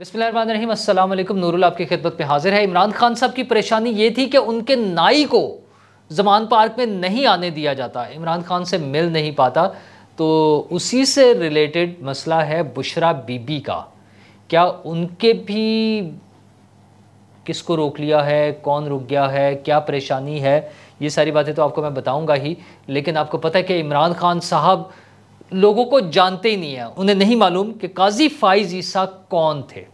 बिस्मिल्लाम अस्सलाम वालेकुम नूरुल आपकी खिदमत पे हाजिर है इमरान खान साहब की परेशानी ये थी कि उनके नाई को जमान पार्क में नहीं आने दिया जाता इमरान खान से मिल नहीं पाता तो उसी से रिलेटेड मसला है बुशरा बीबी का क्या उनके भी किसको रोक लिया है कौन रुक गया है क्या परेशानी है ये सारी बातें तो आपको मैं बताऊंगा ही लेकिन आपको पता है कि इमरान खान साहब लोगों को जानते ही नहीं है उन्हें नहीं मालूम कि काजी फाइज ईसा कौन थे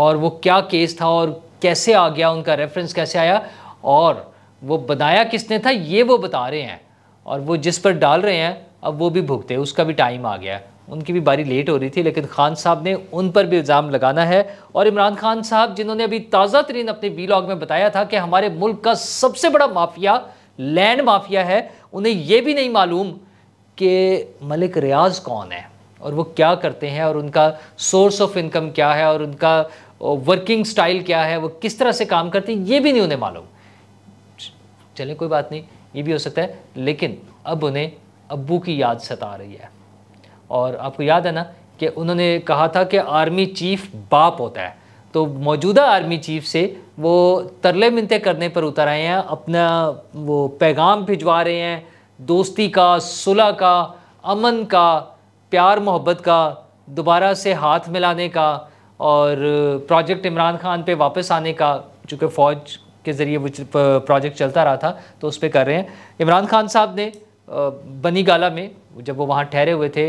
और वो क्या केस था और कैसे आ गया उनका रेफरेंस कैसे आया और वो बनाया किसने था ये वो बता रहे हैं और वो जिस पर डाल रहे हैं अब वो भी भुगते उसका भी टाइम आ गया उनकी भी बारी लेट हो रही थी लेकिन खान साहब ने उन पर भी इल्ज़ाम लगाना है और इमरान खान साहब जिन्होंने अभी ताज़ा तरीन अपने वीलॉग में बताया था कि हमारे मुल्क का सबसे बड़ा माफिया लैंड माफिया है उन्हें यह भी नहीं मालूम कि मलिक रियाज कौन है और वो क्या करते हैं और उनका सोर्स ऑफ इनकम क्या है और उनका वर्किंग स्टाइल क्या है वो किस तरह से काम करते हैं ये भी नहीं उन्हें मालूम चलें कोई बात नहीं ये भी हो सकता है लेकिन अब उन्हें अबू की याद सता रही है और आपको याद है ना कि उन्होंने कहा था कि आर्मी चीफ बाप होता है तो मौजूदा आर्मी चीफ से वो तरले मिनते करने पर उतर आए हैं अपना वो पैगाम भिजवा रहे हैं दोस्ती का सुलह का अमन का प्यार मोहब्बत का दोबारा से हाथ मिलाने का और प्रोजेक्ट इमरान खान पे वापस आने का चूँकि फ़ौज के ज़रिए वो प्रोजेक्ट चलता रहा था तो उस पर कर रहे हैं इमरान खान साहब ने बनी गाला में जब वो वहाँ ठहरे हुए थे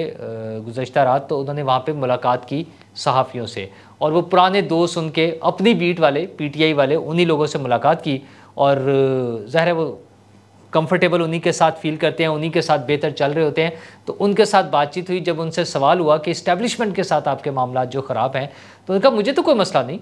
गुजशत रात तो उन्होंने वहाँ पे मुलाकात की सहाफ़ियों से और वो पुराने दोस्त उनके अपनी बीट वाले पीटीआई वाले उन्हीं लोगों से मुलाकात की और ज़ाहिर है वो कंफर्टेबल उन्हीं के साथ फील करते हैं उन्हीं के साथ बेहतर चल रहे होते हैं तो उनके साथ बातचीत हुई जब उनसे सवाल हुआ कि इस्टेब्लिशमेंट के साथ आपके मामला जो ख़राब हैं तो उनका मुझे तो कोई मसला नहीं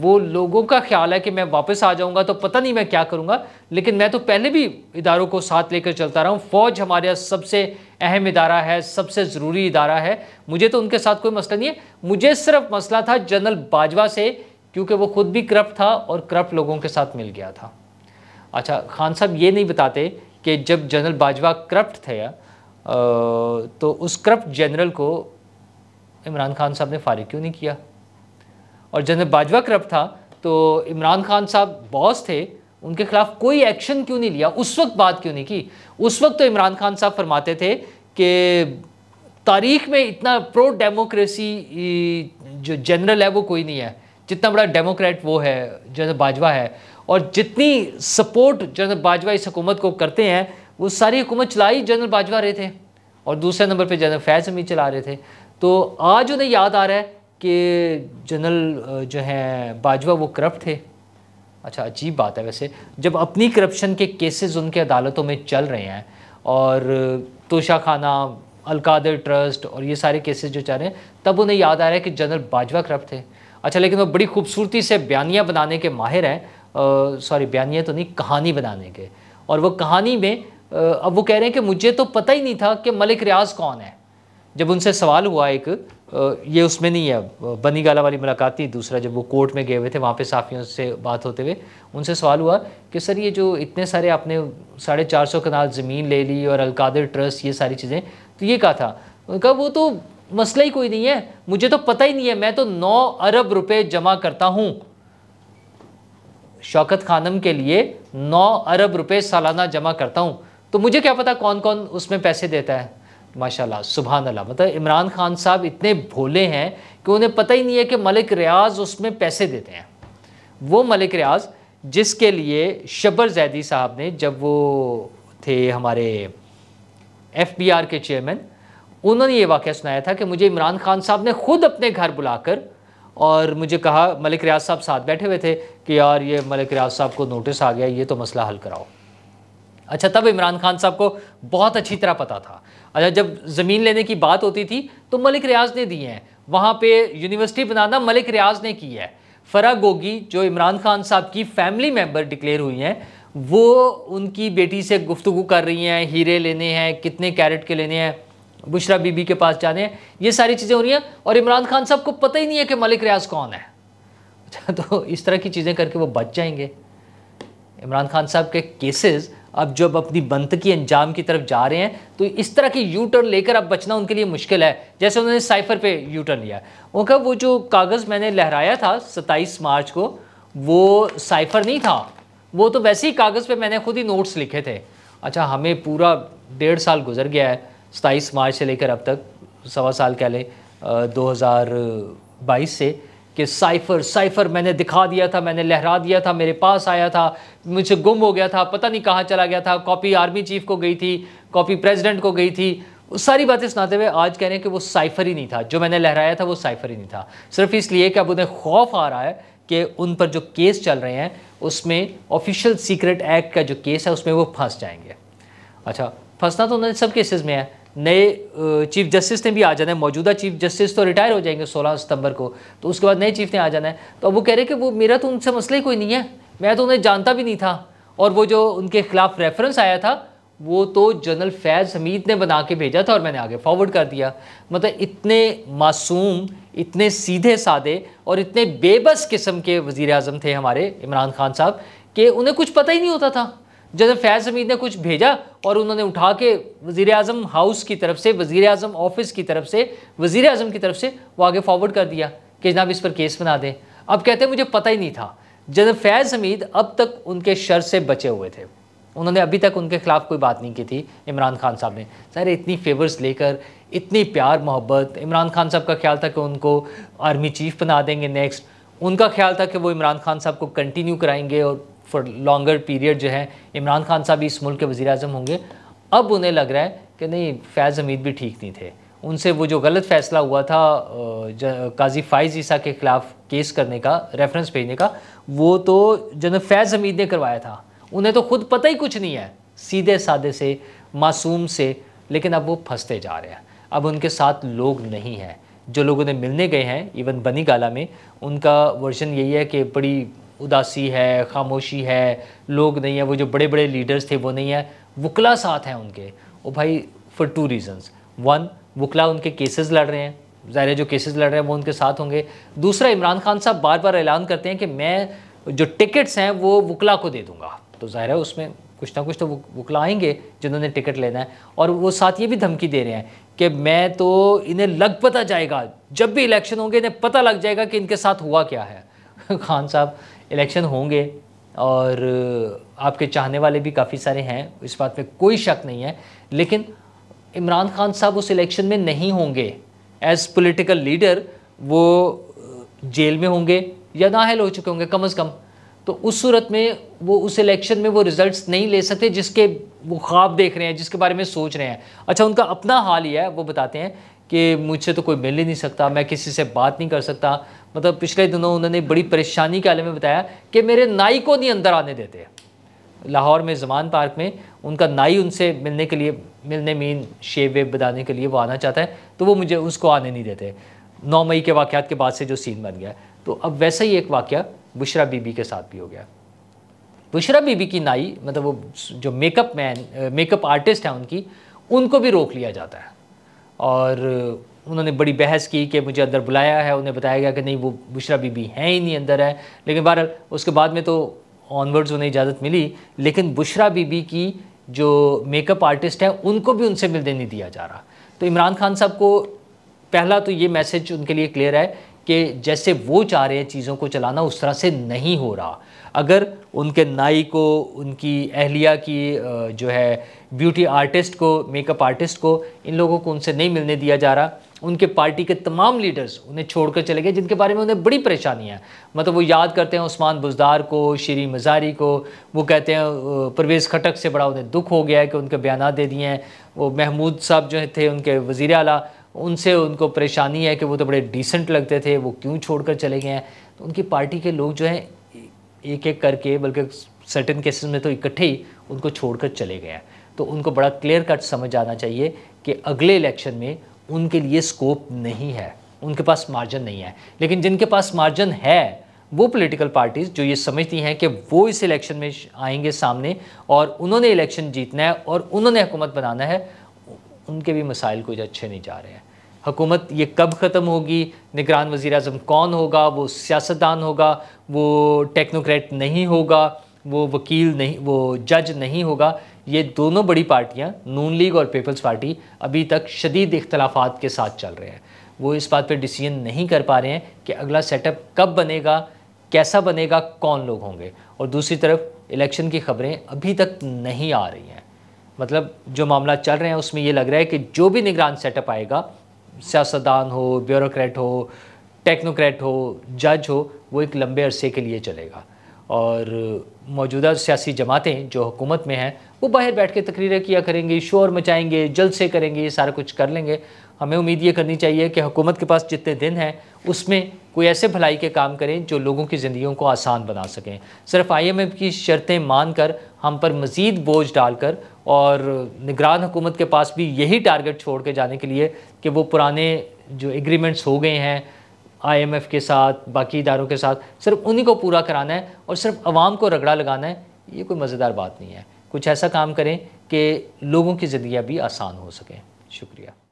वो लोगों का ख्याल है कि मैं वापस आ जाऊंगा तो पता नहीं मैं क्या करूंगा लेकिन मैं तो पहले भी इदारों को साथ लेकर चलता रहा हूं फ़ौज हमारे यहाँ सबसे अहम इदारा है सबसे ज़रूरी इदारा है मुझे तो उनके साथ कोई मसला नहीं है मुझे सिर्फ मसला था जनरल बाजवा से क्योंकि वो खुद भी करप्ट था और करप्ट लोगों के साथ मिल गया था अच्छा खान साहब ये नहीं बताते कि जब जनरल बाजवा करप्ट थे आ, तो उस करप्ट जनरल को इमरान खान साहब ने फारिग क्यों नहीं किया और जनरल बाजवा करप्ट था तो इमरान खान साहब बॉस थे उनके खिलाफ कोई एक्शन क्यों नहीं लिया उस वक्त बात क्यों नहीं की उस वक्त तो इमरान खान साहब फरमाते थे कि तारीख में इतना प्रो डेमोक्रेसी जो जनरल है वो कोई नहीं है जितना बड़ा डेमोक्रेट वो है जैसे बाजवा है और जितनी सपोर्ट जनरल बाजवा इस हुकूमत को करते हैं वो सारी हुकूमत चलाई जनरल बाजवा रहे थे और दूसरे नंबर पे जनरल फैज हमीद चला रहे थे तो आज उन्हें याद आ रहा है कि जनरल जो है बाजवा वो करप्ट थे अच्छा अजीब बात है वैसे जब अपनी करप्शन के केसेस उनके अदालतों में चल रहे हैं और तोशा खाना अलकादर ट्रस्ट और ये सारे केसेस जो चल रहे हैं तब उन्हें याद आ रहा है कि जनरल बाजवा करप्ट थे अच्छा लेकिन वो बड़ी खूबसूरती से बयानियाँ बनाने के माहिर हैं सॉरी बयानियाँ तो नहीं कहानी बनाने के और वो कहानी में आ, अब वो कह रहे हैं कि मुझे तो पता ही नहीं था कि मलिक रियाज कौन है जब उनसे सवाल हुआ एक ये उसमें नहीं है बनी गाला वाली मुलाकात थी दूसरा जब वो कोर्ट में गए हुए थे वहाँ पे साफियों से बात होते हुए उनसे सवाल हुआ कि सर ये जो इतने सारे आपने साढ़े चार सौ कनाल ज़मीन ले ली और अलकादर ट्रस्ट ये सारी चीज़ें तो ये कहा था उनका वो तो मसला ही कोई नहीं है मुझे तो पता ही नहीं है मैं तो नौ अरब रुपए जमा करता हूं शौकत खानम के लिए नौ अरब रुपए सालाना जमा करता हूं तो मुझे क्या पता कौन कौन उसमें पैसे देता है माशाल्लाह सुबहान अल्लाह मतलब इमरान खान साहब इतने भोले हैं कि उन्हें पता ही नहीं है कि मलिक रियाज उसमें पैसे देते हैं वो मलिक रियाज जिसके लिए शबर जैदी साहब ने जब वो थे हमारे एफ बी आर के चेयरमैन उन्होंने ये वाक़ सुनाया था कि मुझे इमरान खान साहब ने ख़ुद अपने घर बुलाकर और मुझे कहा मलिक रियाज साहब साथ बैठे हुए थे कि यार ये मलिक रियाज साहब को नोटिस आ गया ये तो मसला हल कराओ अच्छा तब इमरान खान साहब को बहुत अच्छी तरह पता था अच्छा जब ज़मीन लेने की बात होती थी तो मलिक रियाज ने दिए हैं वहाँ पे यूनिवर्सिटी बनाना मलिक रियाज ने की है फ़रा गोगी जो इमरान खान साहब की फैमिली मेम्बर डिक्लेयर हुई हैं वो उनकी बेटी से गुफ्तु कर रही हैं हीरे लेने हैं कितने कैरेट के लेने हैं बुशरा बीबी के पास जाने हैं ये सारी चीज़ें हो रही हैं और इमरान खान साहब को पता ही नहीं है कि मलिक रियाज कौन है अच्छा, तो इस तरह की चीज़ें करके वो बच जाएंगे इमरान खान साहब के केसेस अब जब अपनी बनतकी अंजाम की तरफ जा रहे हैं तो इस तरह की यू टर्न लेकर अब बचना उनके लिए मुश्किल है जैसे उन्होंने साइफर पे यू टर्न लिया उनका वो जो कागज़ मैंने लहराया था 27 मार्च को वो साइफर नहीं था वो तो वैसे ही कागज़ पे मैंने खुद ही नोट्स लिखे थे अच्छा हमें पूरा डेढ़ साल गुजर गया है सताईस मार्च से लेकर अब तक सवा साल कह लें दो हज़ार बाईस से कि साइफर साइफर मैंने दिखा दिया था मैंने लहरा दिया था मेरे पास आया था मुझे गुम हो गया था पता नहीं कहाँ चला गया था कॉपी आर्मी चीफ को गई थी कॉपी प्रेसिडेंट को गई थी सारी बातें सुनाते हुए आज कह रहे हैं कि वो साइफर ही नहीं था जो मैंने लहराया था वो साइफर ही नहीं था सिर्फ इसलिए कि अब उन्हें खौफ आ रहा है कि उन पर जो केस चल रहे हैं उसमें ऑफिशियल सीक्रेट एक्ट का जो केस है उसमें वो फंस जाएंगे अच्छा फंसना तो उन्होंने सब केसेस में है नए चीफ जस्टिस ने भी आ जाना है मौजूदा चीफ जस्टिस तो रिटायर हो जाएंगे 16 सितंबर को तो उसके बाद नए चीफ ने आ जाना है तो अब वो कह रहे हैं कि वो मेरा तो उनसे मसला ही कोई नहीं है मैं तो उन्हें जानता भी नहीं था और वो जो उनके खिलाफ रेफरेंस आया था वो तो जनरल फैज़ हमीद ने बना के भेजा था और मैंने आगे फॉरवर्ड कर दिया मतलब इतने मासूम इतने सीधे सादे और इतने बेबस किस्म के वज़ी अजम थे हमारे इमरान खान साहब कि उन्हें कुछ पता ही नहीं होता था जैसे फैज हमीद ने कुछ भेजा और उन्होंने उठा के वज़ी अजम हाउस की तरफ से वज़ी अजम ऑफिस की तरफ से वजीर अजम की तरफ से वो आगे फॉरवर्ड कर दिया कि जनाब इस पर केस बना दें अब कहते हैं मुझे पता ही नहीं था जैसे फैज़ हमीद अब तक उनके शर से बचे हुए थे उन्होंने अभी तक उनके ख़िलाफ़ कोई बात नहीं की थी इमरान खान साहब ने सर इतनी फेवर्स लेकर इतनी प्यार मोहब्बत इमरान खान साहब का ख्याल था कि उनको आर्मी चीफ बना देंगे नेक्स्ट उनका ख्याल था कि वो इमरान खान साहब को कंटिन्यू कराएंगे और फॉर लॉन्गर पीरियड जो है इमरान खान साहब इस मुल्क के वज़ी अजम होंगे अब उन्हें लग रहा है कि नहीं फैज़ हमीद भी ठीक नहीं थे उनसे वो जो गलत फ़ैसला हुआ था काजी फ़ाइज ईसा के ख़िलाफ़ केस करने का रेफरेंस भेजने का वो तो जनरल फैज़ हमीद ने करवाया था उन्हें तो खुद पता ही कुछ नहीं है सीधे साधे से मासूम से लेकिन अब वो फंसते जा रहे हैं अब उनके साथ लोग नहीं हैं जो लोग उन्हें मिलने गए हैं इवन बनी गाला में उनका वर्जन यही है कि बड़ी उदासी है खामोशी है लोग नहीं है वो जो बड़े बड़े लीडर्स थे वो नहीं है वकला साथ हैं उनके वो भाई फॉर टू रीज़न्स वन वकला उनके केसेस लड़ रहे हैं ज़ाहिर जो केसेस लड़ रहे हैं वो उनके साथ होंगे दूसरा इमरान खान साहब बार बार ऐलान करते हैं कि मैं जो टिकट्स हैं वो वकला को दे दूँगा तो ज़ाहिर है उसमें कुछ ना कुछ तो वकला आएंगे जिन्होंने टिकट लेना है और वो साथ ये भी धमकी दे रहे हैं कि मैं तो इन्हें लग पता जाएगा जब भी इलेक्शन होंगे इन्हें पता लग जाएगा कि इनके साथ हुआ क्या है खान साहब इलेक्शन होंगे और आपके चाहने वाले भी काफ़ी सारे हैं इस बात में कोई शक नहीं है लेकिन इमरान खान साहब उस इलेक्शन में नहीं होंगे एज पोलिटिकल लीडर वो जेल में होंगे या नाहल हो चुके होंगे कम अज़ कम तो उस सूरत में वो उस इलेक्शन में वो रिज़ल्ट नहीं ले सकते जिसके वो ख्वाब देख रहे हैं जिसके बारे में सोच रहे हैं अच्छा उनका अपना हाल ही है वो बताते हैं कि मुझसे तो कोई मिल ही नहीं सकता मैं किसी से बात नहीं कर सकता मतलब पिछले दिनों उन्होंने बड़ी परेशानी के आलम में बताया कि मेरे नाई को नहीं अंदर आने देते लाहौर में जमान पार्क में उनका नाई उनसे मिलने के लिए मिलने मीन शेव वेब बताने के लिए वो आना चाहता है तो वो मुझे उसको आने नहीं देते नौ मई के वाक़ के बाद से जो सीन बन गया तो अब वैसा ही एक वाक़ बुशरा बीबी के साथ भी हो गया बुशरा बीबी की नाई मतलब वो जो मेकअप मैन मेकअप आर्टिस्ट हैं उनकी उनको भी रोक लिया जाता है और उन्होंने बड़ी बहस की कि मुझे अंदर बुलाया है उन्हें बताया गया कि नहीं वो बुशरा बीबी हैं ही नहीं अंदर है लेकिन बहरहाल उसके बाद में तो ऑनवर्ड्स उन्हें इजाज़त मिली लेकिन बुशरा बीबी की जो मेकअप आर्टिस्ट हैं उनको भी उनसे मिलने नहीं दिया जा रहा तो इमरान खान साहब को पहला तो ये मैसेज उनके लिए क्लियर है कि जैसे वो चाह रहे हैं चीज़ों को चलाना उस तरह से नहीं हो रहा अगर उनके नाई को उनकी अहलिया की जो है ब्यूटी आर्टिस्ट को मेकअप आर्टिस्ट को इन लोगों को उनसे नहीं मिलने दिया जा रहा उनके पार्टी के तमाम लीडर्स उन्हें छोड़कर चले गए जिनके बारे में उन्हें बड़ी परेशानी है मतलब वो याद करते हैं उस्मान बुजदार को श्री मज़ारी को वो कहते हैं परवेज़ खटक से बड़ा उन्हें दुख हो गया है कि उनके बयान दे दिए हैं वो महमूद साहब जो थे उनके वज़ी अला उनसे उनको परेशानी है कि वो तो बड़े डिसेंट लगते थे वो क्यों छोड़ चले गए हैं तो उनकी पार्टी के लोग जो हैं एक एक करके बल्कि सर्टन केसेस में तो इकट्ठे ही उनको छोड़ चले गए हैं तो उनको बड़ा क्लियर कट समझ आना चाहिए कि अगले इलेक्शन में उनके लिए स्कोप नहीं है उनके पास मार्जिन नहीं है लेकिन जिनके पास मार्जिन है वो पॉलिटिकल पार्टीज़ जो ये समझती हैं कि वो इस इलेक्शन में आएंगे सामने और उन्होंने इलेक्शन जीतना है और उन्होंने हुकूमत बनाना है उनके भी मसाइल कुछ अच्छे नहीं जा रहे हैं हुकूमत ये कब ख़त्म होगी निगरान वज़ी अजम कौन होगा वो सियासतदान होगा वो टेक्नोक्रेट नहीं होगा वो वकील नहीं वो जज नहीं होगा ये दोनों बड़ी पार्टियाँ नून लीग और पीपल्स पार्टी अभी तक शदीद इख्तलाफात के साथ चल रहे हैं वो इस बात पर डिसीजन नहीं कर पा रहे हैं कि अगला सेटअप कब बनेगा कैसा बनेगा कौन लोग होंगे और दूसरी तरफ इलेक्शन की खबरें अभी तक नहीं आ रही हैं मतलब जो मामला चल रहे हैं उसमें ये लग रहा है कि जो भी निगरान सेटअप आएगा सियासतदान हो ब्यूरोक्रेट हो टेक्नोक्रेट हो जज हो वो एक लंबे अरसे के लिए चलेगा और मौजूदा सियासी जमातें जो हुकूमत में हैं वो बाहर बैठ के तकरीरें किया करेंगे शोर मचाएंगे जलसे करेंगे ये सारा कुछ कर लेंगे हमें उम्मीद ये करनी चाहिए कि हुकूमत के पास जितने दिन हैं उसमें कोई ऐसे भलाई के काम करें जो लोगों की ज़िंदगी को आसान बना सकें सिर्फ आई एम एफ की शर्तें मान कर हम पर मज़ीद बोझ डालकर और निगरान हुकूमत के पास भी यही टारगेट छोड़ के जाने के लिए कि वो पुराने जो एग्रीमेंट्स हो गए हैं आई एम एफ़ के साथ बाकी इदारों के साथ सिर्फ उन्हीं को पूरा कराना है और सिर्फ आवाम को रगड़ा लगाना है ये कोई मज़ेदार बात नहीं है कुछ ऐसा काम करें कि लोगों की ज़िंदगी भी आसान हो सके शुक्रिया